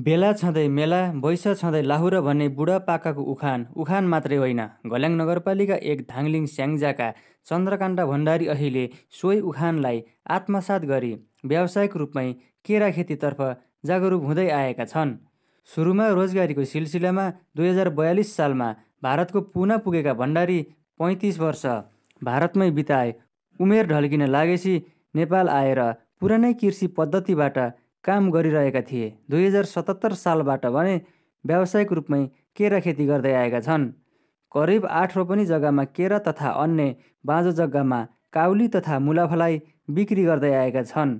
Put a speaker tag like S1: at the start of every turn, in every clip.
S1: बेला छँदै मेला बैस छँदै लाहुर भन्ने बुढापाकाको उखान उखान मात्रै होइन घल्याङ नगरपालिका एक धाङलिङ स्याङ्जाका चन्द्रकान्त भण्डारी अहिले सोही उखानलाई आत्मसात गरी व्यावसायिक रूपमै केरा खेतीतर्फ जागरुक हुँदै आएका छन् सुरुमा रोजगारीको सिलसिलामा दुई हजार बयालिस सालमा भारतको पुना पुगेका भण्डारी पैँतिस वर्ष भारतमै बिताए उमेर ढल्किन लागेसी नेपाल आएर पुरानै कृषि पद्धतिबाट काम गरिरहेका थिए दुई हजार सतहत्तर सालबाट भने व्यावसायिक रूपमै केरा खेती गर्दै आएका छन् करिब आठ रोपनी जग्गामा केरा तथा अन्य बाँझो जग्गामा काउली तथा मुलाफलाई बिक्री गर्दै आएका छन्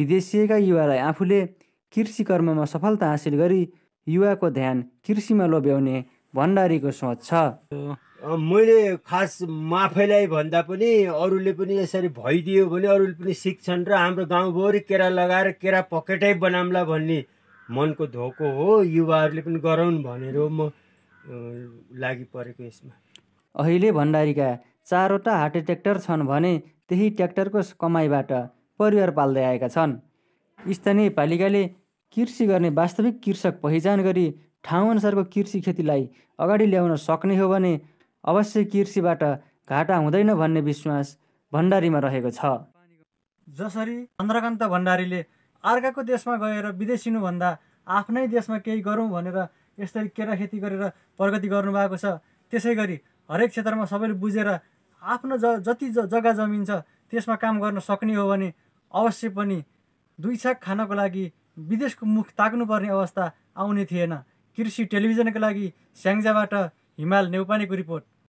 S1: विदेशिएका युवालाई आफूले कृषि कर्ममा सफलता हासिल गरी युवाको ध्यान कृषिमा लोभ्याउने भण्डारीको सोच छ
S2: मैले खास माफैलाई भन्दा पनि अरूले पनि यसरी भइदियो भने अरूले पनि सिक्छन् र हाम्रो गाउँभरि केरा लगाएर केरा पकेटै बनाउँला भन्ने
S1: मनको धोको हो युवाहरूले पनि गराउन् भनेर म
S2: लागि परेको यसमा
S1: अहिले भण्डारीका चारवटा हाटे ट्र्याक्टर छन् भने त्यही ट्र्याक्टरको कमाइबाट परिवार पाल्दै आएका छन् स्थानीय पालिकाले कृषि गर्ने वास्तविक कृषक पहिचान गरी ठाउँअनुसारको कृषि खेतीलाई अगाडि ल्याउन सक्ने हो भने अवश्य कृषिबाट घाटा हुँदैन भन्ने विश्वास भण्डारीमा रहेको छ
S3: जसरी चन्द्रकान्त भण्डारीले अर्काको देशमा गएर विदेशिनुभन्दा आफ्नै देशमा केही गरौँ भनेर यसरी केरा खेती गरेर प्रगति गर्नुभएको छ त्यसै गरी हरेक क्षेत्रमा सबैले बुझेर आफ्नो ज जति ज जग्गा जमिन छ त्यसमा काम गर्न सक्ने हो भने अवश्य पनि दुई छाक खानको लागि विदेशको मुख ताक्नुपर्ने अवस्था आउने थिएन कृषि टेलिभिजनको लागि स्याङ्जाबाट हिमाल नेउपानेको रिपोर्ट